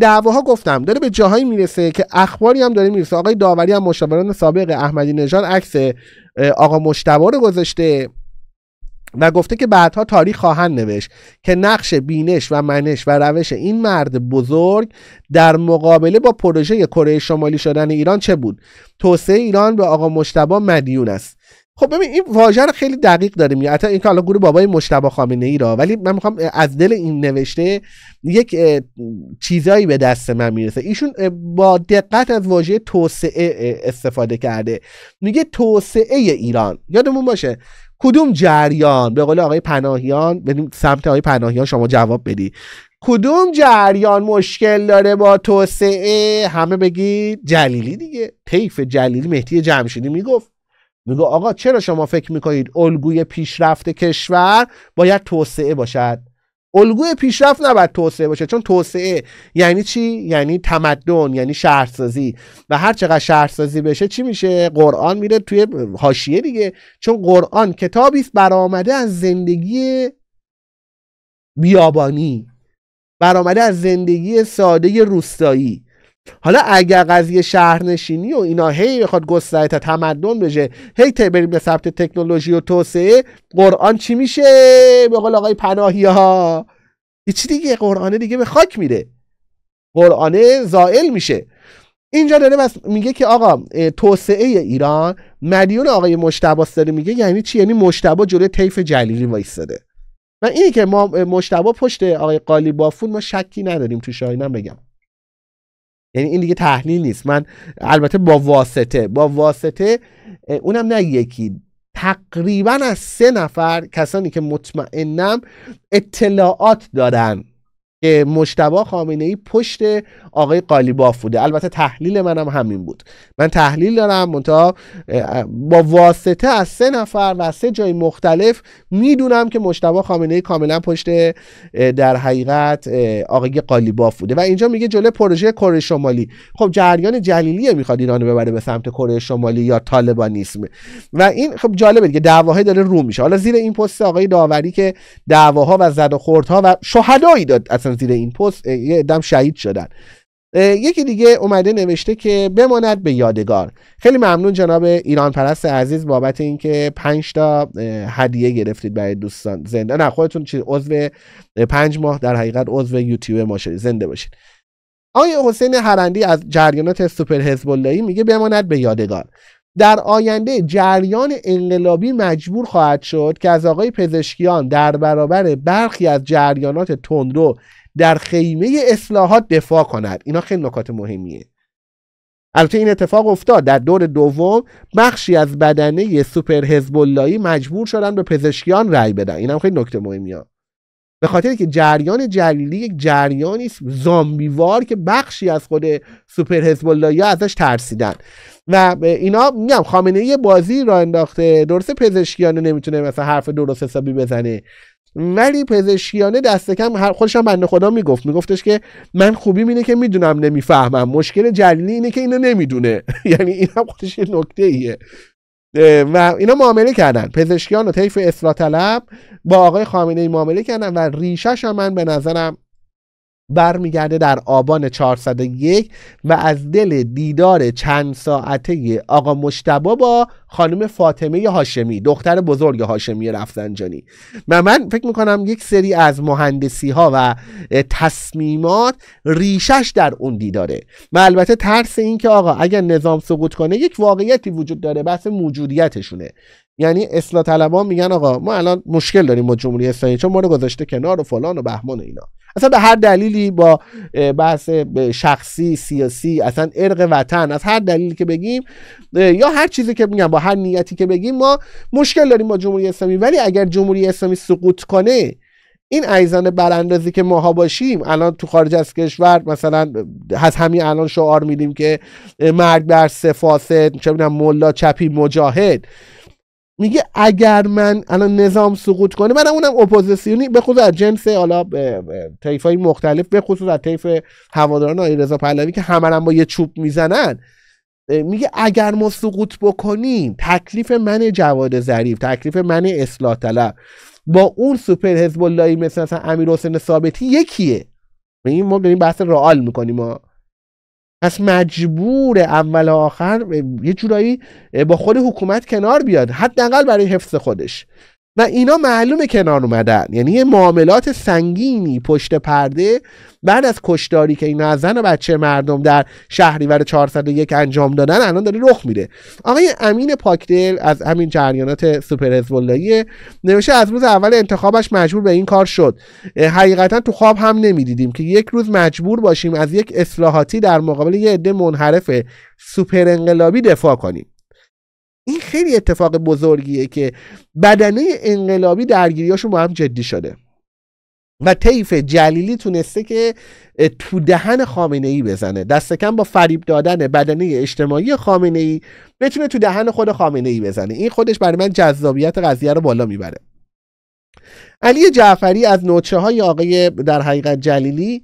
دعواها گفتم داره به جاهایی میرسه که اخباری هم داره میرسه آقای داوری هم مشاوران سابق احمدی نژاد عکس آقا مشتبه رو گذاشته و گفته که بعدها تاریخ خواهند نوشت که نقش بینش و منش و روش این مرد بزرگ در مقابله با پروژه کره شمالی شدن ایران چه بود توسعه ایران به آقا مشتبا مدیون است خب ببین این واژه رو خیلی دقیق داره میگه حتی این که حالا گروه بابای مشتبه خامنه ای را ولی من میخوام از دل این نوشته یک چیزایی به دست من میرسه ایشون با دقت از واژه توسعه استفاده کرده میگه توسعه ایران یادمون باشه کدوم جریان به قول آقای پناهیان بریم سمت آقای پناهیان شما جواب بدی کدوم جریان مشکل داره با توسعه همه بگید جلیلی دیگه طیف جلیلی مهدی جمشیدی میگفت میگو آقا چرا شما فکر میکنید الگوی پیشرفت کشور باید توسعه باشد الگوی پیشرفت نباید توسعه باشه چون توسعه یعنی چی یعنی تمدن یعنی شهرسازی و هر چقدر شهرسازی بشه چی میشه قرآن میره توی حاشیه دیگه چون قرآن کتابی است برآمده از زندگی بیابانی برآمده از زندگی ساده روستایی حالا اگر قضیه شهرنشینی و اینا هی بخواد گستره تا تمدن بشه هی بریم به ثبت تکنولوژی و توسعه قرآن چی میشه به آقای پناهی ها چی دیگه قرآنه دیگه به خاک میره قرآنه زائل میشه اینجا داره بس میگه که آقا توسعه ایران مدیون آقای مشتباس داره میگه یعنی چی یعنی مشتبا جوره طیف جلیلی وایستاده و اینی که ما مشتبا پشت آقای بافون ما شکی نداریم تو شاهینم بگم یعنی این دیگه تحلیل نیست من البته با واسطه با واسطه اونم نه یکی تقریبا از سه نفر کسانی که مطمئنم اطلاعات دارن که مشتبا خامنه ای پشت آقای قالیباف بوده البته تحلیل منم همین بود من تحلیل دارم منتها با واسطه از سه نفر و سه جای مختلف میدونم که مشتبا خامنه ای کاملا پشت در حقیقت آقای قالیباف بوده و اینجا میگه جلو پروژه کره شمالی خب جریان جلیلیه میخواد ایرانو ببره به سمت کره شمالی یا طالبانیسم و این خب جالبه دیگه دعواهای داره رو میشه حالا زیر این پست آقای داوری که دعواها و زد و خوردها و شهدایی داد اصلا زیر این پست یه دم شهید شدن یکی دیگه اومده نوشته که بماند به یادگار خیلی ممنون جناب ایران پرست عزیز بابت اینکه 5 تا هدیه گرفتید برای دوستان زنده نه خودتون چیز عضو 5 ماه در حقیقت عضو یوتیوب ما شدید زنده باشید آقای حسین هرندی از جریانات سوپر حزب میگه بماند به یادگار در آینده جریان انقلابی مجبور خواهد شد که از آقای پزشکیان در برابر برخی از جریانات تندرو در خیمه اصلاحات دفاع کند اینا خیلی نکات مهمیه البته این اتفاق افتاد در دور دوم بخشی از بدنه سوپر حزب مجبور شدن به پزشکیان رأی بدن اینم خیلی نکته مهمی ها به خاطر که جریان جلیلی یک جریانی زامبیوار که بخشی از خود سوپر حزب ازش ترسیدن و اینا میگم خامنه یه بازی را انداخته درسته پزشکیان نمیتونه مثلا حرف درست حسابی بزنه ولی پزشکیانه دست کم هر خودش هم بنده خدا میگفت میگفتش که من خوبی اینه که میدونم نمیفهمم مشکل جلیلی اینه که اینو نمیدونه یعنی این هم خودش یه نکته ایه و اینا معامله کردن پزشکیان و طیف اصلاح طلب با آقای خامنه ای معامله کردن و ریشش هم من به نظرم برمیگرده در آبان 401 و از دل دیدار چند ساعته آقا مشتبا با خانم فاطمه هاشمی دختر بزرگ هاشمی رفسنجانی و من فکر میکنم یک سری از مهندسی ها و تصمیمات ریشش در اون دیداره و البته ترس این که آقا اگر نظام سقوط کنه یک واقعیتی وجود داره بحث موجودیتشونه یعنی اصلاح طلبان میگن آقا ما الان مشکل داریم با جمهوری اسلامی چون ما رو گذاشته کنار و فلان و بهمان و اینا اصلا به هر دلیلی با بحث شخصی سیاسی اصلا ارق وطن از هر دلیلی که بگیم یا هر چیزی که میگم با هر نیتی که بگیم ما مشکل داریم با جمهوری اسلامی ولی اگر جمهوری اسلامی سقوط کنه این ایزان براندازی که ماها باشیم الان تو خارج از کشور مثلا از همین الان شعار میدیم که مرگ بر سفاسد چه میدونم ملا چپی مجاهد میگه اگر من الان نظام سقوط کنه من اونم اپوزیسیونی به خود از جنس حالا طیف های مختلف به خصوص از طیف هواداران آقای رضا پهلوی که همه با یه چوب میزنن میگه اگر ما سقوط بکنیم تکلیف من جواد ظریف تکلیف من اصلاح طلب با اون سوپر حزب اللهی مثل مثلا امیر حسین ثابتی یکیه این ما داریم بحث رئال میکنیم ما پس مجبور اول و آخر یه جورایی با خود حکومت کنار بیاد حداقل برای حفظ خودش و اینا معلومه کنار اومدن یعنی یه معاملات سنگینی پشت پرده بعد از کشداری که اینا از زن و بچه مردم در شهریور 401 انجام دادن الان داره رخ میده آقای امین پاکدل از همین جریانات سوپر حزب نوشته از روز اول انتخابش مجبور به این کار شد حقیقتا تو خواب هم نمیدیدیم که یک روز مجبور باشیم از یک اصلاحاتی در مقابل یه عده منحرف سوپر انقلابی دفاع کنیم این خیلی اتفاق بزرگیه که بدنه انقلابی درگیریاشون با هم جدی شده و طیف جلیلی تونسته که تو دهن خامنه ای بزنه دست کم با فریب دادن بدنه اجتماعی خامنه ای بتونه تو دهن خود خامنه ای بزنه این خودش برای من جذابیت قضیه رو بالا میبره علی جعفری از نوچه های آقای در حقیقت جلیلی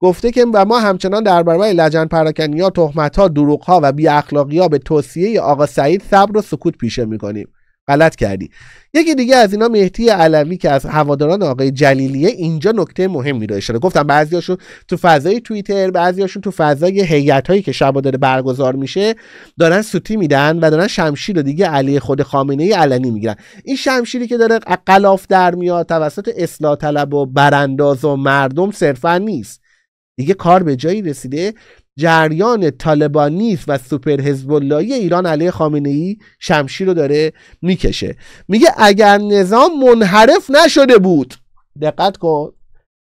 گفته که و ما همچنان در برابر لجن پراکنی ها تهمت ها دروغ ها و بی اخلاقی ها به توصیه آقا سعید صبر و سکوت پیشه میکنیم غلط کردی یکی دیگه از اینا مهدی علمی که از هواداران آقای جلیلیه اینجا نکته مهمی رو اشاره گفتم بعضیاشون تو فضای توییتر بعضیاشون تو فضای هیئت هایی که شبا داره برگزار میشه دارن سوتی میدن و دارن شمشیر رو دیگه علی خود خامنه علنی میگیرن این شمشیری که داره قلاف در میاد توسط اصلاح طلب و برانداز و مردم صرفا نیست دیگه کار به جایی رسیده جریان طالبانیست و سوپر حزب ایران علیه خامنه ای شمشیر رو داره میکشه میگه اگر نظام منحرف نشده بود دقت کن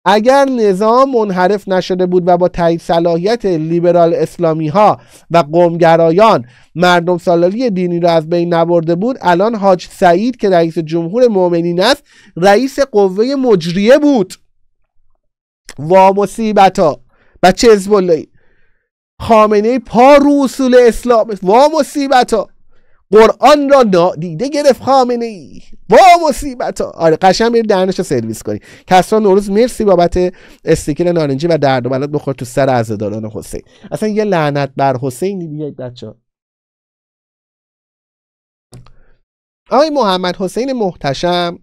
اگر نظام منحرف نشده بود و با تایید صلاحیت لیبرال اسلامی ها و قومگرایان مردم سالاری دینی را از بین نبرده بود الان حاج سعید که رئیس جمهور مؤمنین است رئیس قوه مجریه بود و مصیبت ها بچه ازبالایی خامنه ای پا رو اصول اسلام و مصیبت قرآن را نادیده گرفت خامنه ای وا مصیبت ها آره قشنگ میری درنش رو سرویس کنی کسرا نوروز مرسی بابت استیکر نارنجی و درد و بلد بخور تو سر عزاداران حسین اصلا یه لعنت بر حسینی بیاید بچه ها آقای محمد حسین محتشم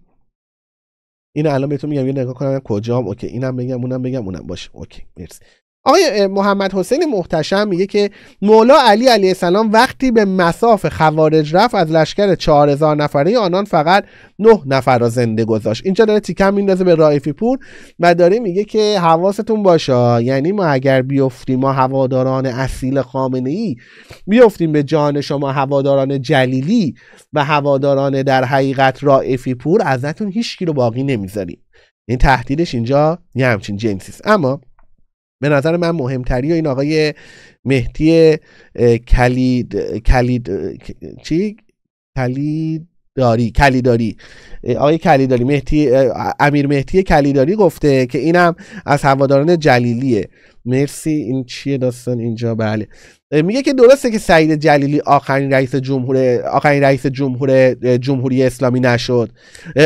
این الان بهتون میگم یه نگاه کنم کجام اوکی اینم بگم اونم بگم اونم باشه اوکی مرسی آقای محمد حسین محتشم میگه که مولا علی علیه السلام وقتی به مساف خوارج رفت از لشکر 4000 نفره آنان فقط 9 نفر را زنده گذاشت اینجا داره تیکم میندازه به رایفی پور و داره میگه که حواستون باشه یعنی ما اگر بیفتیم ما هواداران اصیل خامنه ای بیفتیم به جان شما هواداران جلیلی و هواداران در حقیقت رایفی پور ازتون هیچکی رو باقی نمیذاریم این تهدیدش اینجا یه همچین جنسیست اما به نظر من مهمتری و این آقای مهدی کلید کلید چی کلید داری کلیداری آقای کلیداری مهتی امیر مهتی کلیداری گفته که اینم از هواداران جلیلیه مرسی این چیه داستان اینجا بله میگه که درسته که سعید جلیلی آخرین رئیس جمهور آخرین رئیس جمهور جمهوری اسلامی نشد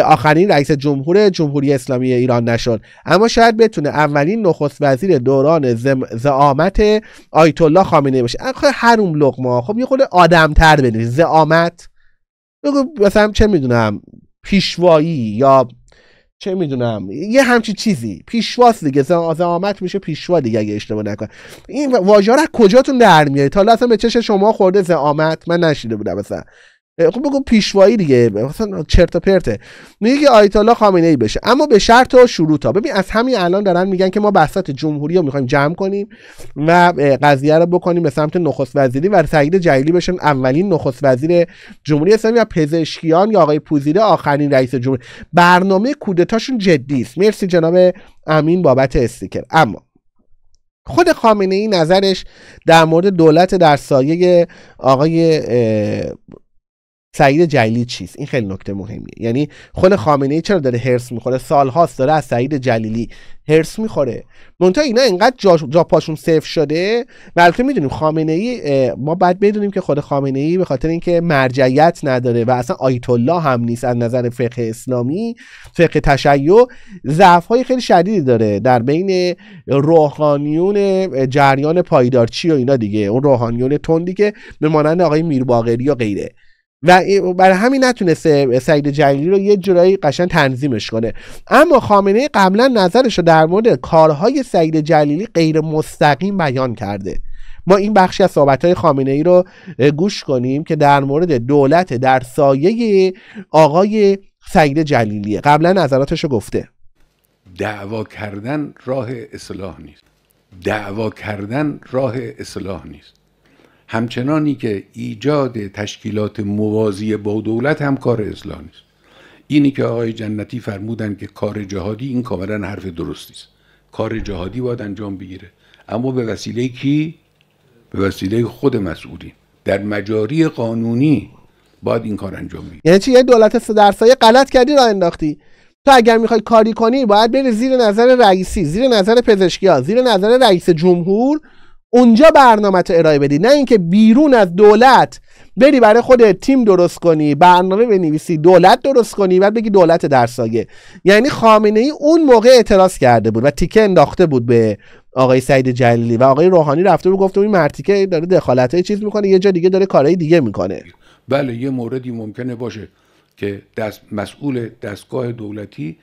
آخرین رئیس جمهور جمهوری اسلامی ایران نشد اما شاید بتونه اولین نخست وزیر دوران زعامت آیت الله خامنه‌ای باشه هر هروم لقمه خب یه خود آدمتر بنویس زعامت بگو مثلا چه میدونم پیشوایی یا چه میدونم یه همچی چیزی پیشواست دیگه زعامت میشه پیشوا دیگه اگه اشتباه نکنه. این واژه رو کجاتون در میاد تا اصلا به چش شما خورده زعامت من نشیده بودم مثلا خب بگو پیشوایی دیگه مثلا چرت و پرته میگه آیتالا خامنه ای بشه اما به شرط و شروط ها ببین از همین الان دارن میگن که ما بسات جمهوری رو میخوایم جمع کنیم و قضیه رو بکنیم به سمت نخست وزیری و سعید جلیلی بشن اولین نخست وزیر جمهوری اسلامی و پزشکیان یا آقای پوزیره آخرین رئیس جمهوری برنامه کودتاشون جدی است مرسی جناب امین بابت استیکر اما خود خامنه ای نظرش در مورد دولت در سایه آقای سعید جلیلی چیست این خیلی نکته مهمیه یعنی خود خامنه ای چرا داره هرس میخوره سالهاست داره از سعید جلیلی هرس میخوره منتها اینا اینقدر جا, پاشون صفر شده بلکه میدونیم خامنه ای ما باید بدونیم که خود خامنه ای به خاطر اینکه مرجعیت نداره و اصلا آیت الله هم نیست از نظر فقه اسلامی فقه تشیع ضعف های خیلی شدیدی داره در بین روحانیون جریان پایدارچی و اینا دیگه اون روحانیون تندی که به مانند آقای میرباقری و غیره و برای همین نتونسته سعید جلیلی رو یه جورایی قشن تنظیمش کنه اما خامنه قبلا نظرش رو در مورد کارهای سعید جلیلی غیر مستقیم بیان کرده ما این بخشی از های خامنه ای رو گوش کنیم که در مورد دولت در سایه آقای سعید جلیلیه قبلا نظراتش رو گفته دعوا کردن راه اصلاح نیست دعوا کردن راه اصلاح نیست همچنانی که ایجاد تشکیلات موازی با دولت هم کار اصلاح نیست اینی که آقای جنتی فرمودن که کار جهادی این کاملا حرف درستی است کار جهادی باید انجام بگیره اما به وسیله کی به وسیله خود مسئولین در مجاری قانونی باید این کار انجام بگیره یعنی چی یه یعنی دولت صدر غلط کردی را انداختی تو اگر میخوای کاری کنی باید بری زیر نظر رئیسی زیر نظر پزشکی ها زیر نظر رئیس جمهور اونجا برنامه تو ارائه بدی نه اینکه بیرون از دولت بری برای خود تیم درست کنی برنامه بنویسی دولت درست کنی بعد بگی دولت درساگه یعنی خامنه ای اون موقع اعتراض کرده بود و تیکه انداخته بود به آقای سعید جلیلی و آقای روحانی رفته بود گفته این مرتیکه داره دخالت های چیز میکنه یه جا دیگه داره کارهای دیگه میکنه بله یه موردی ممکنه باشه که دست مسئول دستگاه دولتی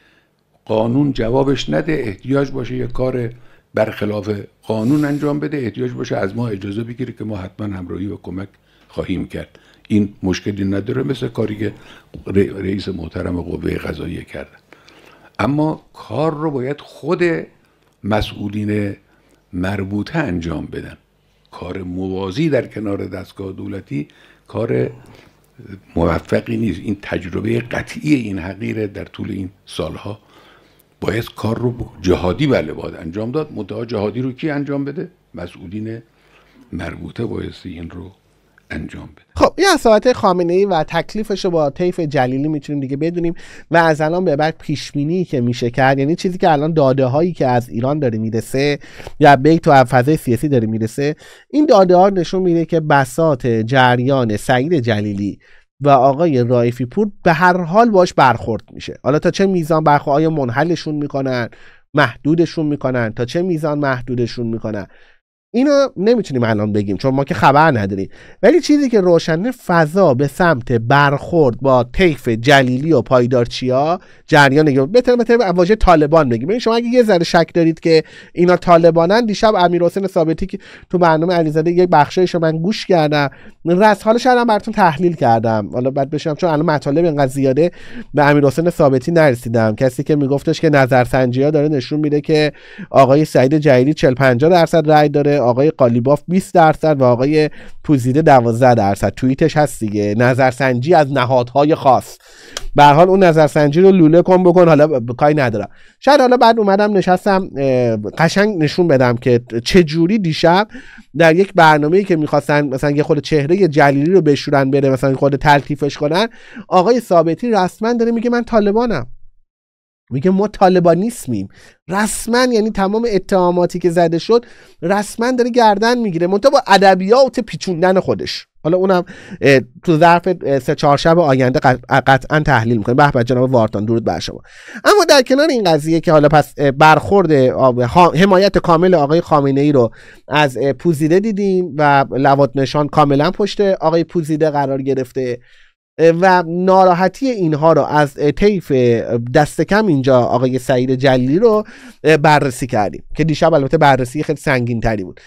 قانون جوابش نده احتیاج باشه یه کار برخلاف قانون انجام بده احتیاج باشه از ما اجازه بگیره که ما حتما همراهی و کمک خواهیم کرد این مشکلی نداره مثل کاری که رئیس محترم قوه قضاییه کردن اما کار رو باید خود مسئولین مربوطه انجام بدن کار موازی در کنار دستگاه دولتی کار موفقی نیست این تجربه قطعی این حقیره در طول این سالها باید کار رو جهادی بله باید انجام داد منتها جهادی رو کی انجام بده مسئولین مربوطه بایستی این رو انجام بده خب یه از خامنه ای و تکلیفش رو با طیف جلیلی میتونیم دیگه بدونیم و از الان به بعد پیش که میشه کرد یعنی چیزی که الان داده هایی که از ایران داره میرسه یا به تو فضای سیاسی داره میرسه این داده ها نشون میده که بسات جریان سعید جلیلی و آقای رایفی پور به هر حال باش برخورد میشه حالا تا چه میزان برخورد آیا منحلشون میکنن محدودشون میکنن تا چه میزان محدودشون میکنن اینو نمیتونیم الان بگیم چون ما که خبر نداریم ولی چیزی که روشنه فضا به سمت برخورد با طیف جلیلی و پایدارچیا جریان نگیم بهتر بهتر واژه طالبان بگیم ببین شما اگه یه ذره شک دارید که اینا طالبانن دیشب امیرحسین ثابتی که تو برنامه علیزاده یک بخشایشو من گوش کردم راس حالا هم براتون تحلیل کردم حالا بعد بشم چون الان مطالب اینقدر زیاده به امیرحسین ثابتی نرسیدم کسی که میگفتش که نظرسنجی ها داره نشون میده که آقای سعید جلیلی 40 50 درصد رأی داره آقای قالیباف 20 درصد و آقای پوزیده 12 درصد توییتش هست دیگه نظرسنجی از نهادهای خاص به حال اون نظرسنجی رو لوله کن بکن حالا کاری ندارم شاید حالا بعد اومدم نشستم قشنگ نشون بدم که چه جوری دیشب در یک برنامه‌ای که میخواستن مثلا یه خود چهره جلیلی رو بشورن بره مثلا خود تلطیفش کنن آقای ثابتی رسما داره میگه من طالبانم میگه ما طالبانیسمیم رسما یعنی تمام اتهاماتی که زده شد رسما داره گردن میگیره منتها با ادبیات پیچوندن خودش حالا اونم تو ظرف سه چهار شب آینده قطعا تحلیل میکنه به به جناب وارتان درود بر شما اما در کنار این قضیه که حالا پس برخورد حمایت کامل آقای خامنه ای رو از پوزیده دیدیم و نشان کاملا پشت آقای پوزیده قرار گرفته و ناراحتی اینها رو از طیف دست کم اینجا آقای سعید جلی رو بررسی کردیم که دیشب البته بررسی خیلی سنگین تری بود